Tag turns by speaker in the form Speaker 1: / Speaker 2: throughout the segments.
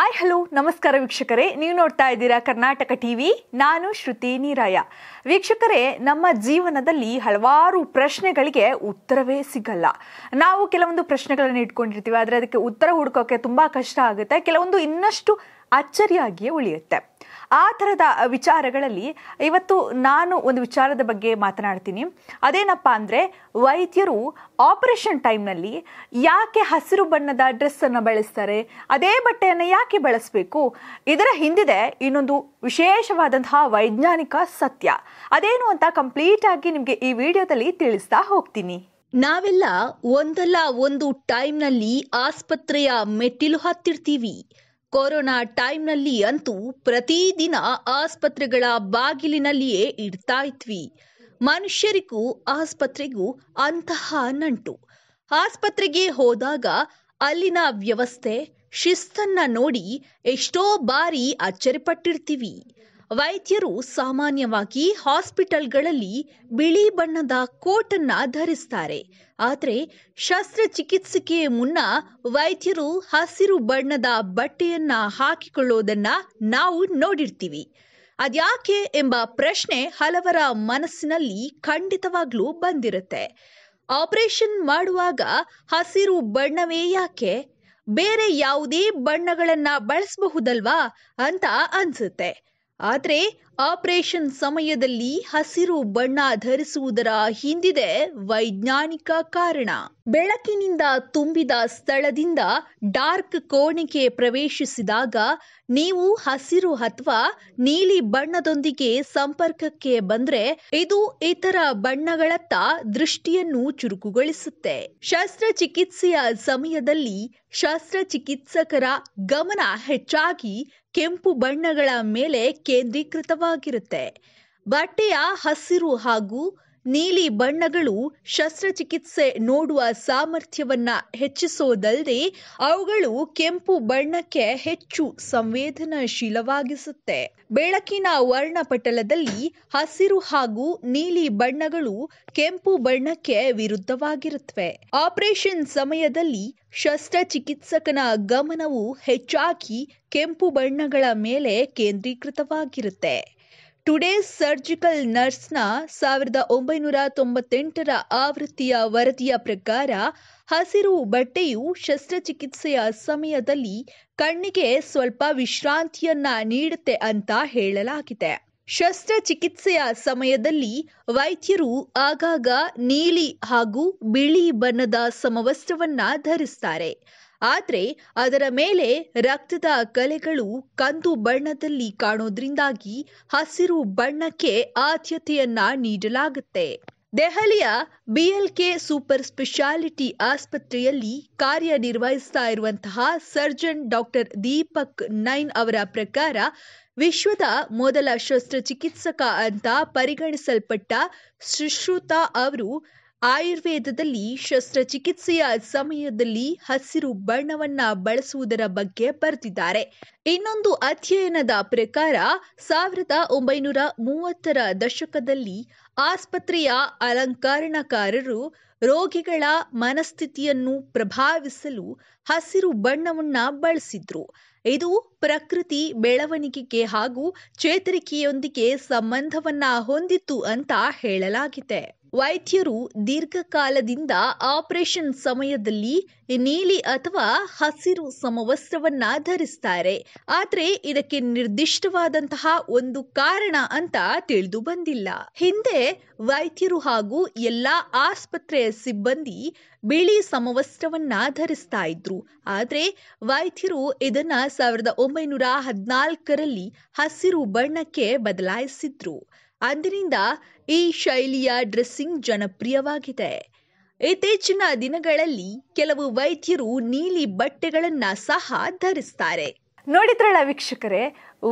Speaker 1: ಆಯ್ hello ನಮಸ್ಕಾರ ವೀಕ್ಷಕರೇ ನೀವು ನೋಡ್ತಾ ಇದ್ದೀರಾ ಕರ್ನಾಟಕ ಟಿವಿ ನಾನು ಶ್ರುತಿ ನೀರಾಯ ವೀಕ್ಷಕರೇ ನಮ್ಮ ಜೀವನದಲ್ಲಿ ಹಲವಾರು ಪ್ರಶ್ನೆಗಳಿಗೆ ಉತ್ತರವೇ ಸಿಗಲ್ಲ ನಾವು ಕೆಲವೊಂದು ಪ್ರಶ್ನೆಗಳನ್ನು ಇಟ್ಕೊಂಡಿರ್ತೀವಿ ಆದರೆ ಅದಕ್ಕೆ ಉತ್ತರ ಹುಡುಕೋಕೆ ತುಂಬ ಕಷ್ಟ ಆಗುತ್ತೆ ಕೆಲವೊಂದು ಇನ್ನಷ್ಟು ಅಚ್ಚರಿಯಾಗಿಯೇ ಉಳಿಯುತ್ತೆ ಆ ಥರದ ವಿಚಾರಗಳಲ್ಲಿ ಇವತ್ತು ನಾನು ಒಂದು ವಿಚಾರದ ಬಗ್ಗೆ ಮಾತನಾಡ್ತೀನಿ ಅದೇನಪ್ಪ ಅಂದರೆ ವೈದ್ಯರು ಆಪರೇಷನ್ ಟೈಮ್ನಲ್ಲಿ ಯಾಕೆ ಹಸಿರು ಬಣ್ಣದ ಡ್ರೆಸ್ಸನ್ನು ಬಳಸ್ತಾರೆ ಅದೇ ಬಟ್ಟೆಯನ್ನು ಯಾಕೆ ಬಳಸಬೇಕು ಇದರ ಹಿಂದಿದೆ ಇನ್ನೊಂದು ವಿಶೇಷವಾದಂತಹ ವೈಜ್ಞಾನಿಕ ಸತ್ಯ ಅದೇನು ಅಂತ ಕಂಪ್ಲೀಟ್ ಆಗಿ ನಿಮಗೆ ಈ ವಿಡಿಯೋದಲ್ಲಿ ತಿಳಿಸ್ತಾ ಹೋಗ್ತೀನಿ ನಾವೆಲ್ಲ
Speaker 2: ಒಂದಲ್ಲ ಒಂದು ಟೈಮ್ನಲ್ಲಿ ಆಸ್ಪತ್ರೆಯ ಮೆಟ್ಟಿಲು ಹತ್ತಿರ್ತೀವಿ ಕೊರೋನಾ ಟೈಮ್ನಲ್ಲಿ ಅಂತೂ ಪ್ರತಿದಿನ ಆಸ್ಪತ್ರೆಗಳ ಬಾಗಿಲಿನಲ್ಲಿಯೇ ಇಡ್ತಾ ಇದ್ವಿ ಮನುಷ್ಯರಿಗೂ ಆಸ್ಪತ್ರೆಗೂ ಅಂತಹ ನಂಟು ಆಸ್ಪತ್ರೆಗೆ ಹೋದಾಗ ಅಲ್ಲಿನ ವ್ಯವಸ್ಥೆ ಶಿಸ್ತನ್ನ ನೋಡಿ ಎಷ್ಟೋ ಬಾರಿ ಅಚ್ಚರಿಪಟ್ಟಿರ್ತೀವಿ ವೈದ್ಯರು ಸಾಮಾನ್ಯವಾಗಿ ಹಾಸ್ಪಿಟಲ್ಗಳಲ್ಲಿ ಬಿಳಿ ಬಣ್ಣದ ಕೋಟನ್ನ ಧರಿಸ್ತಾರೆ ಆದರೆ ಶಸ್ತ್ರಚಿಕಿತ್ಸೆಗೆ ಮುನ್ನ ವೈದ್ಯರು ಹಸಿರು ಬಣ್ಣದ ಬಟ್ಟೆಯನ್ನ ಹಾಕಿಕೊಳ್ಳೋದನ್ನ ನಾವು ನೋಡಿರ್ತೀವಿ ಅದ್ಯಾಕೆ ಎಂಬ ಪ್ರಶ್ನೆ ಹಲವರ ಮನಸ್ಸಿನಲ್ಲಿ ಖಂಡಿತವಾಗ್ಲೂ ಬಂದಿರುತ್ತೆ ಆಪರೇಷನ್ ಮಾಡುವಾಗ ಹಸಿರು ಬಣ್ಣವೇ ಯಾಕೆ ಬೇರೆ ಯಾವುದೇ ಬಣ್ಣಗಳನ್ನ ಬಳಸಬಹುದಲ್ವಾ ಅಂತ ಅನ್ಸುತ್ತೆ ಆದರೆ ಆಪರೇಷನ್ ಸಮಯದಲ್ಲಿ ಹಸಿರು ಬಣ್ಣ ಧರಿಸುವುದರ ಹಿಂದಿದೆ ವೈಜ್ಞಾನಿಕ ಕಾರಣ ಬೆಳಕಿನಿಂದ ತುಂಬಿದ ಸ್ಥಳದಿಂದ ಡಾರ್ಕ್ ಕೋಣೆಗೆ ಪ್ರವೇಶಿಸಿದಾಗ ನೀವು ಹಸಿರು ಅಥವಾ ನೀಲಿ ಬಣ್ಣದೊಂದಿಗೆ ಸಂಪರ್ಕಕ್ಕೆ ಬಂದ್ರೆ ಇದು ಇತರ ಬಣ್ಣಗಳತ್ತ ದೃಷ್ಟಿಯನ್ನು ಚುರುಕುಗೊಳಿಸುತ್ತೆ ಶಸ್ತ್ರಚಿಕಿತ್ಸೆಯ ಸಮಯದಲ್ಲಿ ಶಸ್ತ್ರಚಿಕಿತ್ಸಕರ ಗಮನ ಹೆಚ್ಚಾಗಿ ಕೆಂಪು ಬಣ್ಣಗಳ ಮೇಲೆ ಕೇಂದ್ರೀಕೃತವಾಗಿರುತ್ತೆ ಬಟ್ಟೆಯ ಹಸಿರು ಹಾಗೂ ನೀಲಿ ಬಣ್ಣಗಳು ಶಸ್ತ್ರಚಿಕಿತ್ಸೆ ನೋಡುವ ಸಾಮರ್ಥ್ಯವನ್ನ ಹೆಚ್ಚಿಸೋದಲ್ದೆ ಅವುಗಳು ಕೆಂಪು ಬಣ್ಣಕ್ಕೆ ಹೆಚ್ಚು ಸಂವೇದನಾಶೀಲವಾಗಿಸುತ್ತೆ ಬೆಳಕಿನ ವರ್ಣಪಟಲದಲ್ಲಿ ಹಸಿರು ಹಾಗೂ ನೀಲಿ ಬಣ್ಣಗಳು ಕೆಂಪು ಬಣ್ಣಕ್ಕೆ ವಿರುದ್ಧವಾಗಿರುತ್ತವೆ ಆಪರೇಷನ್ ಸಮಯದಲ್ಲಿ ಶಸ್ತ್ರಚಿಕಿತ್ಸಕನ ಗಮನವು ಹೆಚ್ಚಾಗಿ ಕೆಂಪು ಬಣ್ಣಗಳ ಮೇಲೆ ಕೇಂದ್ರೀಕೃತವಾಗಿರುತ್ತೆ ಟುಡೇ ಸರ್ಜಿಕಲ್ ನರ್ಸ್ನ ಸಾವಿರದ ಒಂಬೈನೂರ ತೊಂಬತ್ತೆಂಟರ ಆವೃತ್ತಿಯ ವರದಿಯ ಪ್ರಕಾರ ಹಸಿರು ಬಟ್ಟೆಯು ಶಸ್ತ್ರಚಿಕಿತ್ಸೆಯ ಸಮಯದಲ್ಲಿ ಕಣ್ಣಿಗೆ ಸ್ವಲ್ಪ ವಿಶ್ರಾಂತಿಯನ್ನ ನೀಡುತ್ತೆ ಅಂತ ಹೇಳಲಾಗಿದೆ ಶಸ್ತ್ರಚಿಕಿತ್ಸೆಯ ಸಮಯದಲ್ಲಿ ವೈದ್ಯರು ಆಗಾಗ ನೀಲಿ ಹಾಗೂ ಬಿಳಿ ಬಣ್ಣದ ಸಮವಸ್ತ್ರವನ್ನ ಧರಿಸ್ತಾರೆ ಆದರೆ ಅದರ ಮೇಲೆ ರಕ್ತದ ಕಲೆಗಳು ಕಂದು ಬಣ್ಣದಲ್ಲಿ ಕಾಣೋದ್ರಿಂದಾಗಿ ಹಸಿರು ಬಣ್ಣಕ್ಕೆ ಆದ್ಯತೆಯನ್ನ ನೀಡಲಾಗುತ್ತೆ ದೆಹಲಿಯ ಬಿಎಲ್ಕೆ ಸೂಪರ್ ಸ್ಪೆಷಾಲಿಟಿ ಆಸ್ಪತ್ರೆಯಲ್ಲಿ ಕಾರ್ಯನಿರ್ವಹಿಸ್ತಾ ಇರುವಂತಹ ಸರ್ಜನ್ ಡಾಕ್ಟರ್ ದೀಪಕ್ ನೈನ್ ಅವರ ಪ್ರಕಾರ ವಿಶ್ವದ ಮೊದಲ ಶಸ್ತ್ರಚಿಕಿತ್ಸಕ ಅಂತ ಪರಿಗಣಿಸಲ್ಪಟ್ಟ ಸುಶ್ರುತ ಅವರು ಆಯುರ್ವೇದದಲ್ಲಿ ಶಸ್ತ್ರಚಿಕಿತ್ಸೆಯ ಸಮಯದಲ್ಲಿ ಹಸಿರು ಬಣ್ಣವನ್ನ ಬಳಸುವುದರ ಬಗ್ಗೆ ಬರೆದಿದ್ದಾರೆ ಇನ್ನೊಂದು ಅಧ್ಯಯನದ ಪ್ರಕಾರ ಸಾವಿರದ ಒಂಬೈನೂರ ಮೂವತ್ತರ ದಶಕದಲ್ಲಿ ಆಸ್ಪತ್ರೆಯ ಅಲಂಕರಣಕಾರರು ರೋಗಿಗಳ ಮನಸ್ಥಿತಿಯನ್ನು ಪ್ರಭಾವಿಸಲು ಹಸಿರು ಬಣ್ಣವನ್ನ ಬಳಸಿದ್ರು ಇದು ಪ್ರಕೃತಿ ಬೆಳವಣಿಗೆಗೆ ಹಾಗೂ ಚೇತರಿಕೆಯೊಂದಿಗೆ ಸಂಬಂಧವನ್ನ ಹೊಂದಿತ್ತು ಅಂತ ಹೇಳಲಾಗಿದೆ ವೈದ್ಯರು ದೀರ್ಘಕಾಲದಿಂದ ಆಪರೇಷನ್ ಸಮಯದಲ್ಲಿ ನೀಲಿ ಅಥವಾ ಹಸಿರು ಸಮವಸ್ತ್ರವನ್ನ ಧರಿಸ್ತಾರೆ ಆದರೆ ಇದಕ್ಕೆ ನಿರ್ದಿಷ್ಟವಾದಂತಹ ಒಂದು ಕಾರಣ ಅಂತ ತಿಳಿದು ಬಂದಿಲ್ಲ ಹಿಂದೆ ವೈದ್ಯರು ಹಾಗೂ ಎಲ್ಲಾ ಆಸ್ಪತ್ರೆಯ ಸಿಬ್ಬಂದಿ ಬಿಳಿ ಸಮವಸ್ತ್ರವನ್ನ ಧರಿಸ್ತಾ ಇದ್ರು ಆದರೆ ವೈದ್ಯರು ಇದನ್ನ ಸಾವಿರದ ಒಂಬೈನೂರ ಹದಿನಾಲ್ಕರಲ್ಲಿ ಹಸಿರು ಬಣ್ಣಕ್ಕೆ ಬದಲಾಯಿಸಿದ್ರು ಆದ್ದರಿಂದ ಈ ಶೈಲಿಯ ಡ್ರೆಸ್ಸಿಂಗ್ ಜನಪ್ರಿಯವಾಗಿದೆ ಇತ್ತೀಚಿನ
Speaker 1: ದಿನಗಳಲ್ಲಿ ಕೆಲವು ವೈದ್ಯರು ನೀಲಿ ಬಟ್ಟೆಗಳನ್ನ ಸಹ ಧರಿಸ್ತಾರೆ ನೋಡಿದ್ರಲ್ಲ ವೀಕ್ಷಕರೇ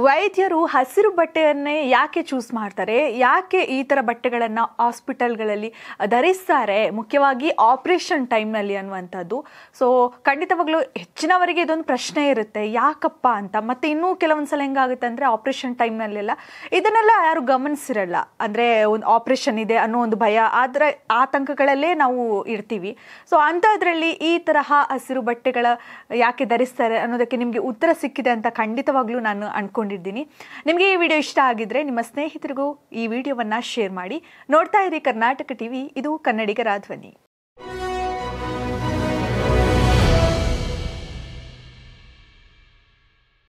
Speaker 1: ವೈದ್ಯರು ಹಸಿರು ಬಟ್ಟೆಯನ್ನೇ ಯಾಕೆ ಚೂಸ್ ಮಾಡ್ತಾರೆ ಯಾಕೆ ಈ ಥರ ಬಟ್ಟೆಗಳನ್ನು ಹಾಸ್ಪಿಟಲ್ಗಳಲ್ಲಿ ಧರಿಸ್ತಾರೆ ಮುಖ್ಯವಾಗಿ ಆಪ್ರೇಷನ್ ಟೈಮ್ನಲ್ಲಿ ಅನ್ನುವಂಥದ್ದು ಸೊ ಖಂಡಿತವಾಗ್ಲೂ ಹೆಚ್ಚಿನವರಿಗೆ ಇದೊಂದು ಪ್ರಶ್ನೆ ಇರುತ್ತೆ ಯಾಕಪ್ಪ ಅಂತ ಮತ್ತು ಇನ್ನೂ ಕೆಲವೊಂದು ಸಲ ಹೆಂಗಾಗುತ್ತೆ ಅಂದರೆ ಆಪ್ರೇಷನ್ ಟೈಮ್ನಲ್ಲೆಲ್ಲ ಇದನ್ನೆಲ್ಲ ಯಾರು ಗಮನಿಸಿರಲ್ಲ ಅಂದರೆ ಒಂದು ಆಪ್ರೇಷನ್ ಇದೆ ಅನ್ನೋ ಒಂದು ಭಯ ಆದರೆ ಆತಂಕಗಳಲ್ಲೇ ನಾವು ಇರ್ತೀವಿ ಸೊ ಅಂಥದ್ರಲ್ಲಿ ಈ ತರಹ ಹಸಿರು ಬಟ್ಟೆಗಳ ಯಾಕೆ ಧರಿಸ್ತಾರೆ ಅನ್ನೋದಕ್ಕೆ ನಿಮಗೆ ಉತ್ತರ ಸಿಕ್ಕಿದೆ ಅಂತ ಖಂಡಿತವಾಗ್ಲೂ ನಾನು ಅನ್ಕೊಂಡು ಅಂದ್ಕೊಂಡಿದ್ದೀನಿ ನಿಮಗೆ ಈ ವಿಡಿಯೋ ಇಷ್ಟ ಆಗಿದ್ರೆ ನಿಮ್ಮ ಸ್ನೇಹಿತರಿಗೂ ಈ ವಿಡಿಯೋವನ್ನು ಶೇರ್ ಮಾಡಿ ನೋಡ್ತಾ ಇರಿ ಕರ್ನಾಟಕ ಟಿವಿ ಇದು ಕನ್ನಡಿಗರ ಧ್ವನಿ